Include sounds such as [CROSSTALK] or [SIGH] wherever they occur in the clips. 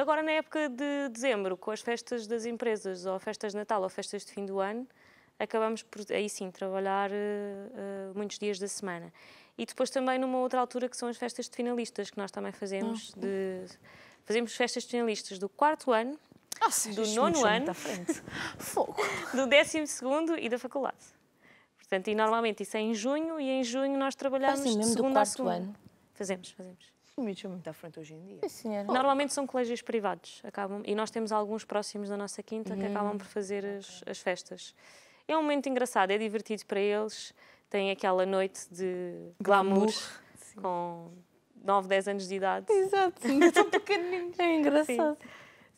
Ainda agora na época de dezembro, com as festas das empresas, ou festas de Natal, ou festas de fim do ano, acabamos por, aí sim, trabalhar uh, muitos dias da semana. E depois também numa outra altura que são as festas de finalistas, que nós também fazemos. Oh. De, fazemos festas de finalistas do quarto ano, ah, sim, do nono ano, [LAUGHS] do décimo segundo e da faculdade. Portanto, e normalmente isso é em junho, e em junho nós trabalhamos sim, de segunda a segunda. Ano. Fazemos, fazemos miúdos são muito à frente hoje em dia. Sim, Normalmente são colégios privados, acabam, e nós temos alguns próximos da nossa quinta que uhum. acabam por fazer as, as festas. É um momento engraçado, é divertido para eles, tem aquela noite de glamour, com 9, 10 anos de idade. Exato, são pequenininhos. [LAUGHS] É engraçado. Sim.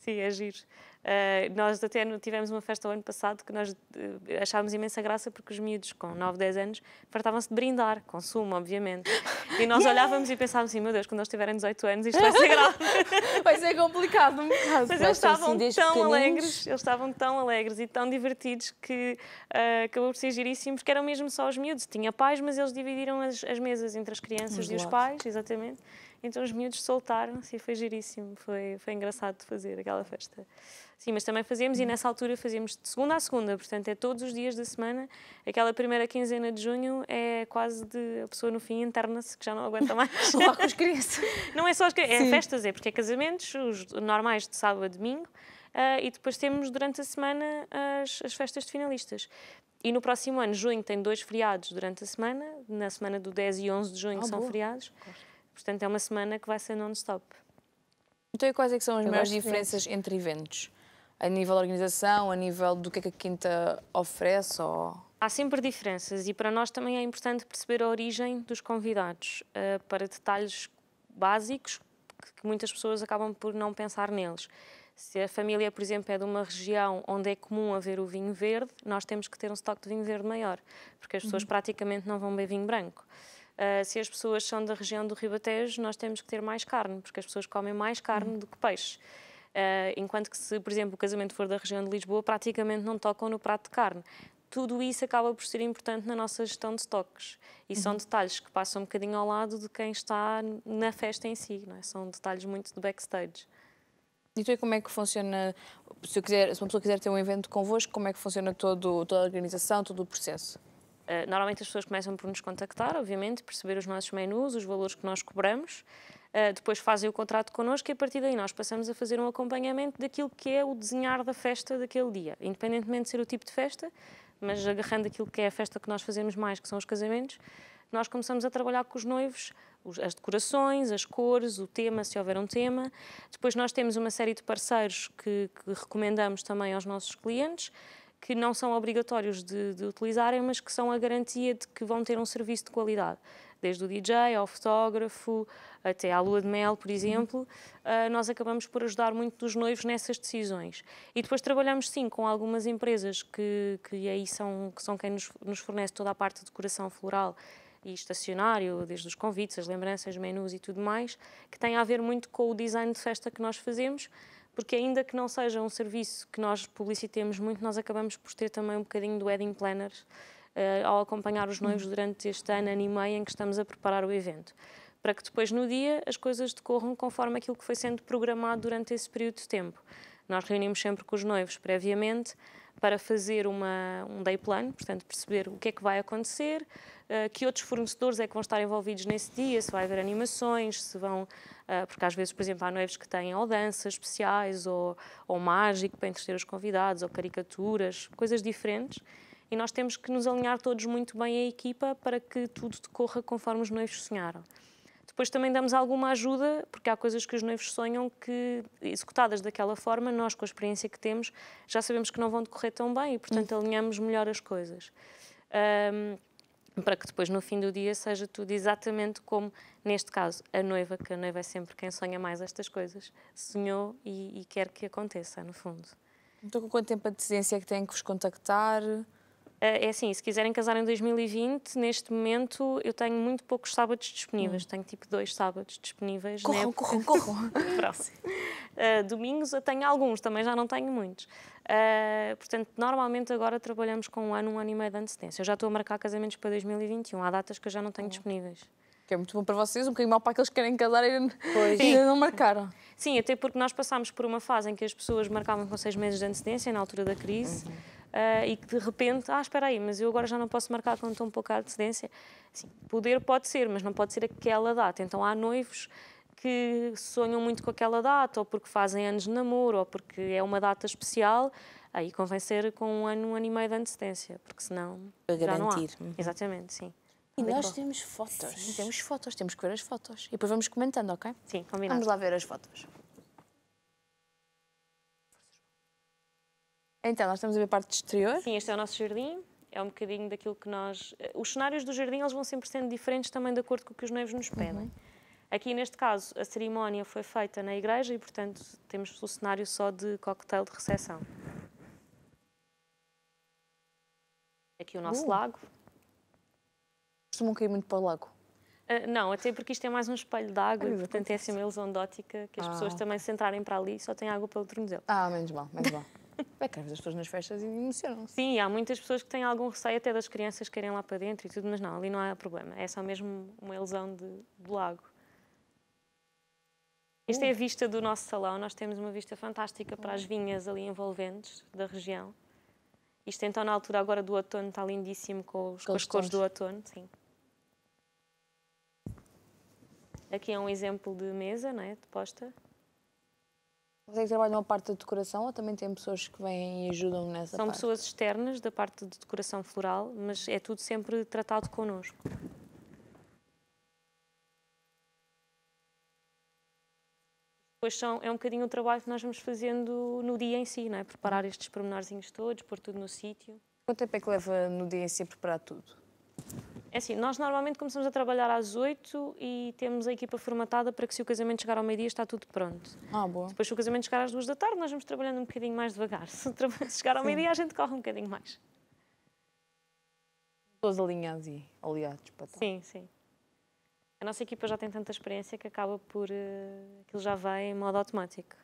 Sim, é giro. Uh, nós até tivemos uma festa o ano passado que nós uh, eh, achávamos imensa graça porque os miúdos com 9, 10 anos fartavam-se de brindar, consumo, obviamente. E nós yeah. olhávamos e pensávamos assim: meu Deus, quando eles tiverem 18 anos isto vai ser grave. [LAUGHS] vai ser complicado um bocado. Mas eles assim, estavam assim, tão alegres, eles estavam tão alegres e tão divertidos que uh, acabou por ser giríssimo porque eram mesmo só os miúdos. Tinha pais, mas eles dividiram as, as mesas entre as crianças e os pais, exatamente. Então os miúdos soltaram-se e foi giríssimo, foi, foi engraçado de fazer aquela festa. Sim, mas também fazíamos e nessa altura fazíamos de segunda a segunda, portanto é todos os dias da semana. Aquela primeira quinzena de junho é quase de a pessoa no fim interna-se, que já não aguenta mais. [LAUGHS] com os crianças. Não é só as crianças, é festas, é porque é casamentos, os normais de sábado a domingo. Uh, e depois temos durante a semana as, as festas de finalistas. E no próximo ano, junho, tem dois feriados durante a semana, na semana do 10 e 11 de junho, oh, são boa. feriados. Portanto, é uma semana que vai ser non-stop. Então, e quais é são as Eu maiores diferenças eventos. entre eventos? A nível da organização, a nível do que é que a Quinta oferece? Ou... Há sempre diferenças e para nós também é importante perceber a origem dos convidados, uh, para detalhes básicos que, que muitas pessoas acabam por não pensar neles. Se a família, por exemplo, é de uma região onde é comum haver o vinho verde, nós temos que ter um estoque de vinho verde maior, porque as pessoas uhum. praticamente não vão beber vinho branco. Uh, se as pessoas são da região do Ribatejo, nós temos que ter mais carne, porque as pessoas comem mais carne uhum. do que peixe. Uh, enquanto que se, por exemplo, o casamento for da região de Lisboa, praticamente não tocam no prato de carne. Tudo isso acaba por ser importante na nossa gestão de estoques. E uhum. são detalhes que passam um bocadinho ao lado de quem está na festa em si, não é? São detalhes muito de backstage. E tu aí como é que funciona, se, quiser, se, uma pessoa quiser ter um evento convosco, como é que funciona todo, toda a organização, todo o processo? Uh, normalmente as pessoas começam por nos contactar, obviamente, perceber os nossos menus, os valores que nós cobramos, uh, depois fazem o contrato connosco e a partir daí nós passamos a fazer um acompanhamento daquilo que é o desenhar da festa daquele dia, independentemente de ser o tipo de festa, mas agarrando aquilo que é a festa que nós fazemos mais, que são os casamentos, nós começamos a trabalhar com os noivos as decorações, as cores, o tema, se houver um tema. Depois nós temos uma série de parceiros que, que recomendamos também aos nossos clientes que não são obrigatórios de, de utilizarem, mas que são a garantia de que vão ter um serviço de qualidade desde o DJ ao fotógrafo, até à lua de mel, por exemplo, eh, nós acabamos por ajudar muito dos noivos nessas decisões. E depois trabalhamos, sim, com algumas empresas que, que aí são, que são quem nos, nos fornece toda a parte de decoração floral e estacionário, desde os convites, as lembranças, menus e tudo mais, que tem a ver muito com o design de festa que nós fazemos, porque ainda que não seja um serviço que nós publicitemos muito, nós acabamos por ter também um bocadinho do wedding planners uh, ao acompanhar os noivos durante este ano, ano e meio em que estamos a preparar o evento. Para que depois no dia as coisas decorram conforme aquilo que foi sendo programado durante esse período de tempo. Nós reunimos sempre com os noivos previamente para fazer uma, um day plan, portanto, perceber o que é que vai acontecer, uh, que outros fornecedores é que vão estar envolvidos nesse dia, se vai haver animações, se vão ah, porque às vezes, por exemplo, há noivos que têm ou danças especiais, ou, ou mágico para entreter os convidados, ou caricaturas, coisas diferentes. E nós temos que nos alinhar todos muito bem a equipa para que tudo decorra conforme os noivos sonharam. Depois também damos alguma ajuda, porque há coisas que os noivos sonham que, executadas daquela forma, nós, com a experiência que temos, já sabemos que não vão decorrer tão bem e, portanto, uhum. alinhamos melhor as coisas. Um, para que depois no fim do dia seja tudo exatamente como, neste caso, a noiva, que a noiva é sempre quem sonha mais estas coisas, sonhou e, e quer que aconteça, no fundo. Então, com quanto tempo a decência é que têm que vos contactar? É, é assim, se quiserem casar em 2020, neste momento eu tenho muito poucos sábados disponíveis. Hum. Tenho tipo dois sábados disponíveis. Corram, né? corram, corram. uh, [LAUGHS] domingos eu tenho alguns, também já não tenho muitos. Uh, portanto, normalmente agora trabalhamos com um ano, um ano e meio de antecedência. Eu já estou a marcar casamentos para 2021. Há datas que eu já não tenho hum. disponíveis. Que é muito bom para vocês, um bocadinho mal para aqueles que querem casar e ainda não marcaram. Sim, até porque nós passámos por uma fase em que as pessoas marcavam com seis meses de antecedência, na altura da crise. Uhum uh, e que de repente, ah, espera aí, mas eu agora já não posso marcar com tão pouca antecedência. sim poder pode ser, mas não pode ser aquela data. Então há noivos que sonham muito com aquela data, ou porque fazem anos de namoro, ou porque é uma data especial, aí convém ser com um ano, um ano e meio de antecedência, porque senão Para já garantir. não há. Uhum. Exatamente, sim. E nós temos fotos. Sim, temos fotos, temos que ver as fotos. E depois vamos comentando, ok? Sim, combinado. Vamos lá ver as fotos. Então, nós estamos a ver a parte de exterior. Sim, este é o nosso jardim. É um bocadinho daquilo que nós... Eh, os cenários do jardim eles vão sempre sendo diferentes também de acordo com o que os noivos nos pedem. Uhum. Aqui, neste caso, a cerimónia foi feita na igreja e, portanto, temos o cenário só de coquetel de recepção. Aqui o nosso uh. lago. Costumam cair muito para o lago? Uh, não, até porque isto é mais um espelho de água, e, portanto é assim uma ilusão dótica que as ah. pessoas também se entrarem para ali só têm água pelo tornozelo. Ah, menos mal, menos mal. [LAUGHS] É que às vezes as pessoas nas festas emocionam-se. Sim, há muitas pessoas que têm algum receio até das crianças que lá para dentro e tudo, mas não, ali não há problema. É só mesmo uma ilusão de, de lago. Esta é a vista do nosso salão. Nós temos uma vista fantástica para as vinhas ali envolventes da região. Isto então na altura agora do outono está lindíssimo com, os, com as cores do outono, sim. Aqui é um exemplo de mesa, não é? de posta. Vocês trabalham a parte da decoração ou também tem pessoas que vêm e ajudam nessa São parte? pessoas externas da parte de decoração floral, mas é tudo sempre tratado connosco. Depois são, é um bocadinho o trabalho que nós vamos fazendo no dia em si, não é? Preparar estes pormenorzinhos todos, pôr tudo no sítio. Quanto tempo é que leva no dia em si a preparar tudo? É assim, nós normalmente começamos a trabalhar às 8 e temos a equipa formatada para que se o casamento chegar ao meio-dia está tudo pronto. Ah, boa. Depois se o casamento chegar às 2 da tarde nós vamos trabalhando um bocadinho mais devagar. [LAUGHS] Se, chegar ao meio-dia a gente corre um bocadinho mais. Todos alinhados e aliados para tal. Sim, sim. A nossa equipa já tem tanta experiência que acaba por... Uh, aquilo já vai em modo automático.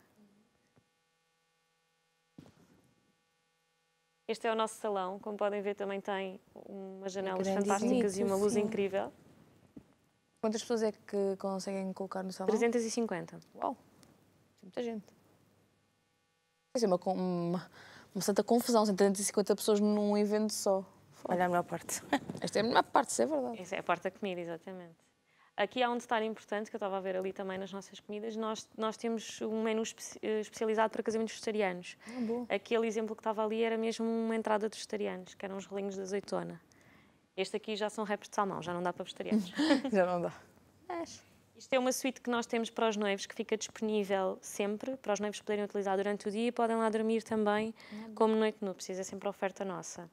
Este é o nosso salão, como podem ver também tem umas janelas é fantásticas e uma luz sim. incrível. Quantas pessoas é que conseguem colocar no salão? 350. Uau, é muita gente. Quer dizer, uma, uma, uma santa confusão, são 350 pessoas num evento só. Olha a melhor parte. [LAUGHS] Esta é a melhor parte, isso é verdade. Essa é a parte da comida, exatamente. Aqui há um detalhe importante que eu estava a ver ali também nas nossas comidas. Nós, nós temos um menu espe eh, especializado para casamentos vegetarianos. Ah, Aquele exemplo que estava ali era mesmo uma entrada de vegetarianos, que eram os rolinhos de azeitona. Este aqui já são reps de salmão, já não dá para vegetarianos. [LAUGHS] já não dá. Mas... Isto é uma suíte que nós temos para os noivos, que fica disponível sempre, para os noivos poderem utilizar durante o dia e podem lá dormir também, ah, como noite de precisa é sempre oferta nossa.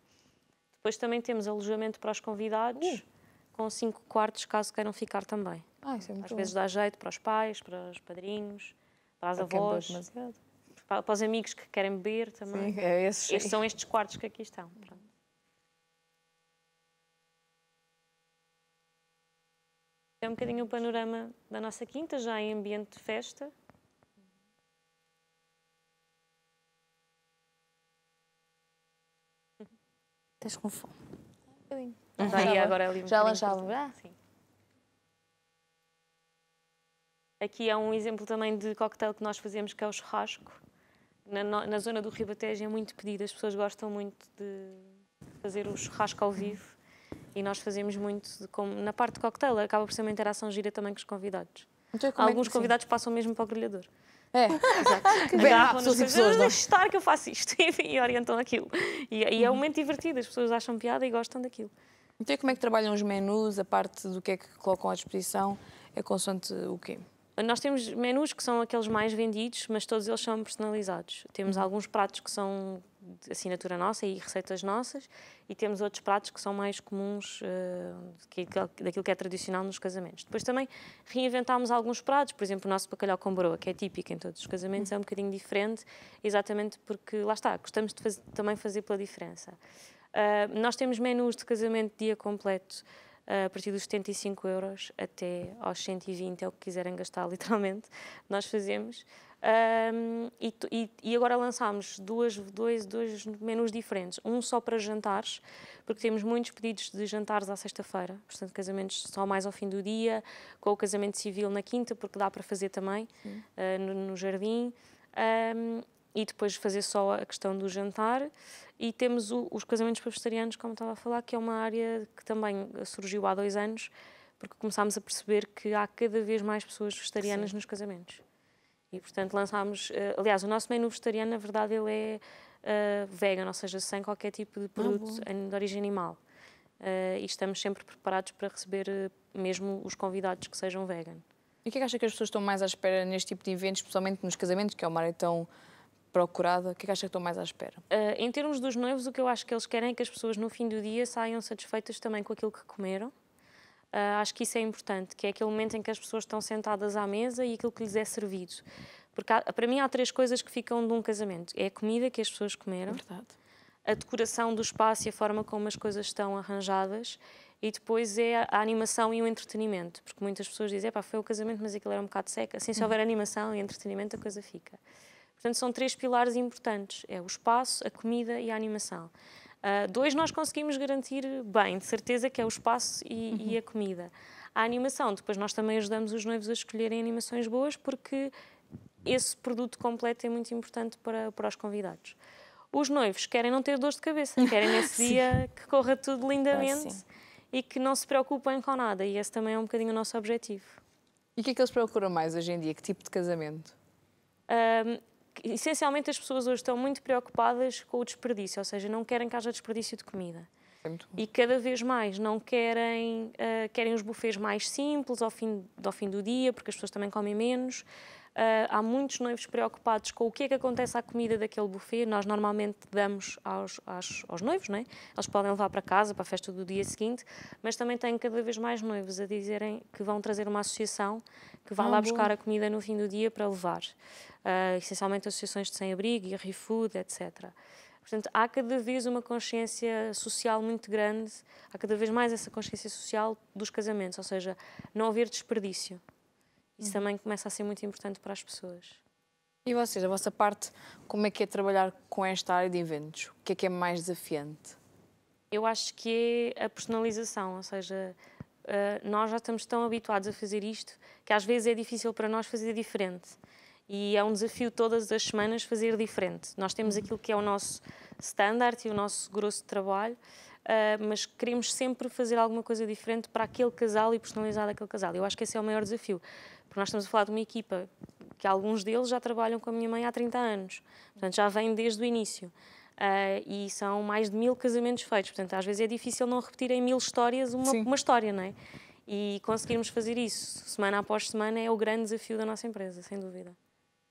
Depois também temos alojamento para os convidados. Uh com cinco quartos, caso queiram ficar também. Ah, isso é muito Às bom. vezes dá jeito para os pais, para os padrinhos, para as para avós, para, para, os amigos que querem beber também. Sim, é Estes são estes quartos que aqui estão. Pronto. É um bocadinho o panorama da nossa quinta, já em ambiente de festa. Estás com fome. Daí uhum. tá agora é ali um já lanchavam, já? Sim. Aqui é um exemplo também de coquetel que nós fazemos, que é o churrasco. Na, na zona do Ribatejo é muito pedido, as pessoas gostam muito de fazer o churrasco ao vivo e nós fazemos muito, de, como, na parte de coquetel, acaba por ser uma interação gira também com os convidados. Então, é Alguns é convidados sim? passam mesmo para o grelhador. É, [LAUGHS] exato. Que bem, pessoas pessoas, não? É? estar que eu faço isto, [LAUGHS] e orientam aquilo. E, e é um momento divertido, as pessoas acham piada e gostam daquilo. Então, como é que trabalham os menus, a parte do que é que colocam à disposição, é consoante o quê? Nós temos menus que são aqueles mais vendidos, mas todos eles são personalizados. Temos alguns pratos que são de assinatura nossa e receitas nossas, e temos outros pratos que são mais comuns uh, daquilo que é tradicional nos casamentos. Depois também reinventámos alguns pratos, por exemplo, o nosso bacalhau com broa, que é típico em todos os casamentos, é um bocadinho diferente, exatamente porque, lá está, gostamos de também fazer pela diferença. Uh, nós temos menus de casamento dia completo ah, a partir dos 75 euros até aos 120, é o que quiserem gastar, [LAUGHS] literalmente, nós fazemos. Um, ah, e, e, e, agora lançámos duas, dois, dois menus diferentes. Um só para jantares, porque temos muitos pedidos de jantares à sexta-feira, portanto, casamentos só mais ao fim do dia, com o casamento civil na quinta, porque dá para fazer também uh, no, no jardim. Um, e depois fazer só a questão do jantar. E temos o, os casamentos vegetarianos, como estava a falar, que é uma área que também surgiu há dois anos, porque começámos a perceber que há cada vez mais pessoas vegetarianas Sim. nos casamentos. E, portanto, lançámos... Eh, aliás, o nosso menu vegetariano, na verdade, ele é uh, vegan, ou seja, sem qualquer tipo de ah, produto ah, de origem animal. Uh, e estamos sempre preparados para receber uh, mesmo os convidados que sejam vegan. E o que é que acha que as pessoas estão mais à espera neste tipo de eventos, especialmente nos casamentos, que é uma área tão procurada, o que é que acha que estão mais à espera? Uh, em termos dos noivos, o que eu acho que eles querem é que as pessoas no fim do dia saiam satisfeitas também com aquilo que comeram. Uh, acho que isso é importante, que é aquele momento em que as pessoas estão sentadas à mesa e aquilo que lhes é servido. Porque há, para mim há três coisas que ficam de um casamento: é a comida que as pessoas comeram, Verdade. a decoração do espaço e a forma como as coisas estão arranjadas e depois é a animação e o entretenimento, porque muitas pessoas dizem, pá, foi o casamento, mas aquilo era um bocado seca. Assim, se houver uhum. animação e entretenimento, a coisa fica. Portanto, são três pilares importantes: é o espaço, a comida e a animação. Uh, dois nós conseguimos garantir bem, de certeza, que é o espaço e, uhum. e a comida. A animação, depois nós também ajudamos os noivos a escolherem animações boas, porque esse produto completo é muito importante para, para os convidados. Os noivos querem não ter dor de cabeça, [LAUGHS] querem nesse dia que corra tudo lindamente ah, e que não se preocupem com nada, e esse também é um bocadinho o nosso objetivo. E o que é que eles procuram mais hoje em dia? Que tipo de casamento? essencialmente as pessoas hoje estão muito preocupadas com o desperdício, ou seja, não querem que haja desperdício de comida. É e cada vez mais não querem, uh, querem os bufês mais simples ao fim, ao fim do dia, porque as pessoas também comem menos. Ah, há muitos noivos preocupados com o que é que acontece à comida daquele buffet. Nós normalmente damos aos, aos, aos noivos, não é? eles podem levar para casa, para a festa do dia seguinte, mas também tem cada vez mais noivos a dizerem que vão trazer uma associação que vai ah, lá buscar a comida no fim do dia para levar. Uh, essencialmente associações de sem-abrigo e refood, etc. Portanto, há cada vez uma consciência social muito grande, há cada vez mais essa consciência social dos casamentos, ou seja, não haver desperdício. Isso hum. também começa a ser muito importante para as pessoas. E vocês, a vossa parte, como é que é trabalhar com esta área de eventos? O que é que é mais desafiante? Eu acho que é a personalização, ou seja, eh, nós já estamos tão habituados a fazer isto que às vezes é difícil para nós fazer diferente. E é um desafio todas as semanas fazer diferente. Nós temos hum. aquilo que é o nosso standard e o nosso grosso de trabalho, ah, mas queremos sempre fazer alguma coisa diferente para aquele casal e personalizar aquele casal. Eu acho que esse é o maior desafio, porque nós estamos a falar de uma equipa que alguns deles já trabalham com a minha mãe há 30 anos, portanto já vem desde o início. Uh, e são mais de mil casamentos feitos. Portanto, às vezes é difícil não repetir em mil histórias uma, uma, história, não é? E conseguirmos fazer isso semana após semana é o grande desafio da nossa empresa, sem dúvida.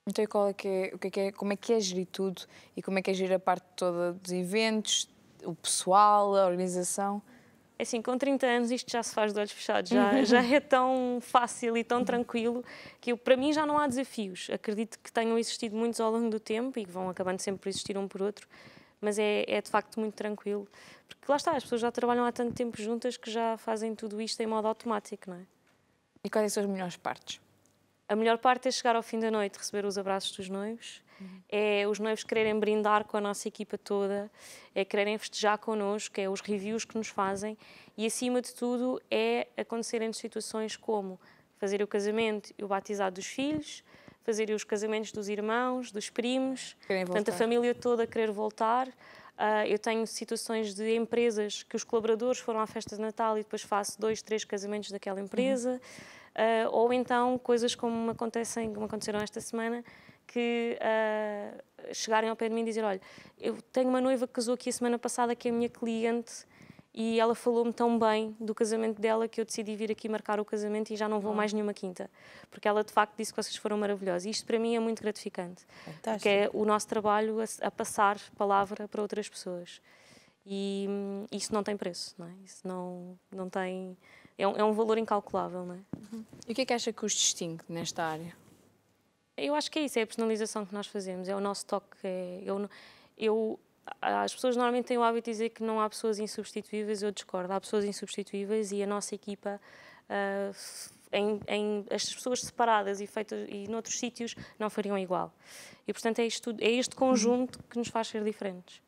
Então, qual é que é, o que é, é como é que é gerir tudo e como é que é gerir a parte toda dos eventos, o pessoal, a organização? É assim, com 30 anos isto já se faz de olhos fechados, já, uhum. já é tão fácil e tão tranquilo que eu, para mim já não há desafios. Acredito que tenham existido muitos ao longo do tempo e que vão acabando sempre por existir um por outro, mas é, é, de facto muito tranquilo. Porque lá está, as pessoas já trabalham há tanto tempo juntas que já fazem tudo isto em modo automático, não é? E quais é são as melhores partes? A melhor parte é chegar ao fim da noite, receber os abraços dos noivos, uhum. é os noivos quererem brindar com a nossa equipa toda, é quererem festejar connosco, é os reviews que nos fazem e, acima de tudo, é acontecerem situações como fazer o casamento e o batizado dos filhos, fazer os casamentos dos irmãos, dos primos, portanto, a família toda querer voltar. Uh, eu tenho situações de empresas que os colaboradores foram à festa de Natal e depois faço dois, três casamentos daquela uhum. empresa. Uhum. Uh, ou então coisas como acontecem, como aconteceram esta semana, que uh, chegarem ao pé de mim e dizer: Olha, eu tenho uma noiva que casou aqui a semana passada, que é a minha cliente, e ela falou-me tão bem do casamento dela que eu decidi vir aqui marcar o casamento e já não vou ah. mais nenhuma quinta. Porque ela de facto disse que vocês foram maravilhosos. E isto para mim é muito gratificante. Fantástico. Porque é o nosso trabalho a, a passar palavra para outras pessoas. E hum, isso não tem preço, não é? Isso não, não tem é um, é um valor incalculável, não é? Uhum. E o que é que acha que os distingue nesta área? Eu acho que é isso, é a personalização que nós fazemos, é o nosso toque. É, eu, eu, as pessoas normalmente têm o hábito de dizer que não há pessoas insubstituíveis, eu discordo. Há pessoas insubstituíveis e a nossa equipa, uh, em, em estas pessoas separadas e feitas e noutros sítios, não fariam igual. E portanto é, isto, é este conjunto que nos faz ser diferentes.